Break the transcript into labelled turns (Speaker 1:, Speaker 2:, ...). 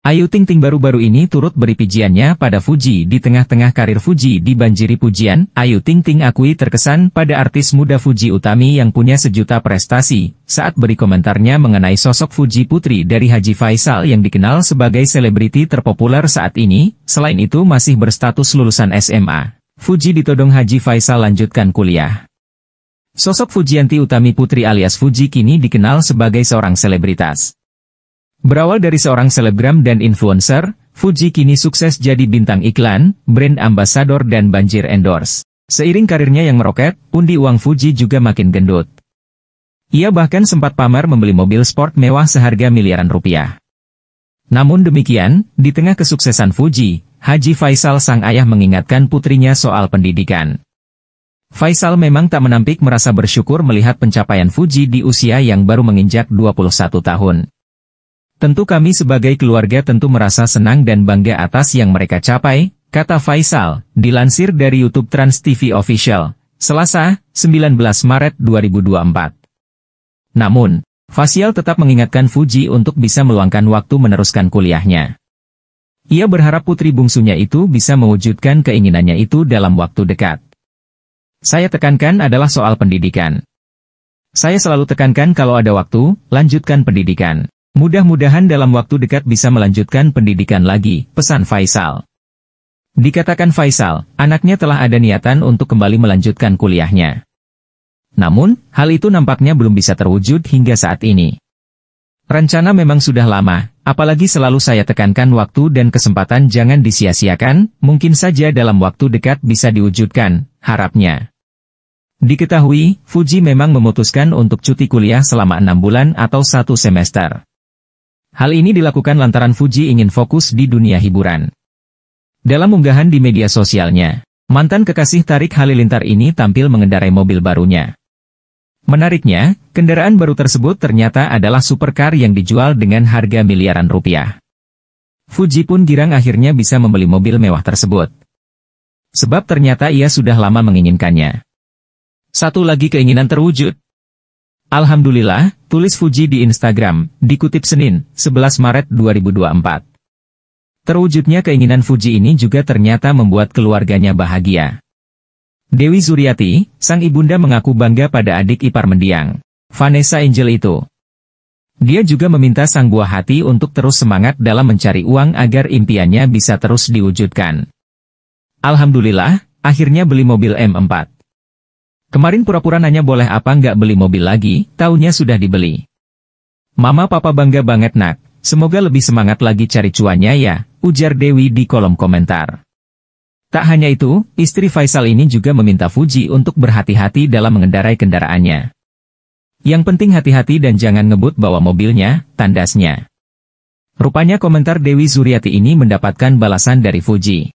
Speaker 1: Ayu Ting Ting baru-baru ini turut beri pujiannya pada Fuji di tengah-tengah karir Fuji dibanjiri pujian, Ayu Ting Ting akui terkesan pada artis muda Fuji Utami yang punya sejuta prestasi, saat beri komentarnya mengenai sosok Fuji Putri dari Haji Faisal yang dikenal sebagai selebriti terpopuler saat ini, selain itu masih berstatus lulusan SMA. Fuji ditodong Haji Faisal lanjutkan kuliah. Sosok Fujianti Utami Putri alias Fuji kini dikenal sebagai seorang selebritas. Berawal dari seorang selebgram dan influencer, Fuji kini sukses jadi bintang iklan, brand ambasador dan banjir endorse. Seiring karirnya yang meroket, undi uang Fuji juga makin gendut. Ia bahkan sempat pamer membeli mobil sport mewah seharga miliaran rupiah. Namun demikian, di tengah kesuksesan Fuji, Haji Faisal sang ayah mengingatkan putrinya soal pendidikan. Faisal memang tak menampik merasa bersyukur melihat pencapaian Fuji di usia yang baru menginjak 21 tahun. Tentu kami sebagai keluarga tentu merasa senang dan bangga atas yang mereka capai, kata Faisal, dilansir dari YouTube Trans TV Official, Selasa, 19 Maret 2024. Namun, Fasial tetap mengingatkan Fuji untuk bisa meluangkan waktu meneruskan kuliahnya. Ia berharap putri bungsunya itu bisa mewujudkan keinginannya itu dalam waktu dekat. Saya tekankan adalah soal pendidikan. Saya selalu tekankan kalau ada waktu, lanjutkan pendidikan. Mudah-mudahan dalam waktu dekat bisa melanjutkan pendidikan lagi, pesan Faisal. Dikatakan Faisal, anaknya telah ada niatan untuk kembali melanjutkan kuliahnya. Namun, hal itu nampaknya belum bisa terwujud hingga saat ini. Rencana memang sudah lama, apalagi selalu saya tekankan waktu dan kesempatan jangan disia-siakan, mungkin saja dalam waktu dekat bisa diwujudkan, harapnya. Diketahui, Fuji memang memutuskan untuk cuti kuliah selama enam bulan atau satu semester. Hal ini dilakukan lantaran Fuji ingin fokus di dunia hiburan. Dalam unggahan di media sosialnya, mantan kekasih Tarik Halilintar ini tampil mengendarai mobil barunya. Menariknya, kendaraan baru tersebut ternyata adalah supercar yang dijual dengan harga miliaran rupiah. Fuji pun girang akhirnya bisa membeli mobil mewah tersebut. Sebab ternyata ia sudah lama menginginkannya. Satu lagi keinginan terwujud. Alhamdulillah, tulis Fuji di Instagram, dikutip Senin, 11 Maret 2024. Terwujudnya keinginan Fuji ini juga ternyata membuat keluarganya bahagia. Dewi Zuriati, sang ibunda mengaku bangga pada adik ipar mendiang, Vanessa Angel itu. Dia juga meminta sang buah hati untuk terus semangat dalam mencari uang agar impiannya bisa terus diwujudkan. Alhamdulillah, akhirnya beli mobil M4. Kemarin pura-pura nanya boleh apa nggak beli mobil lagi, taunya sudah dibeli. Mama papa bangga banget nak, semoga lebih semangat lagi cari cuannya ya, ujar Dewi di kolom komentar. Tak hanya itu, istri Faisal ini juga meminta Fuji untuk berhati-hati dalam mengendarai kendaraannya. Yang penting hati-hati dan jangan ngebut bawa mobilnya, tandasnya. Rupanya komentar Dewi Zuriati ini mendapatkan balasan dari Fuji.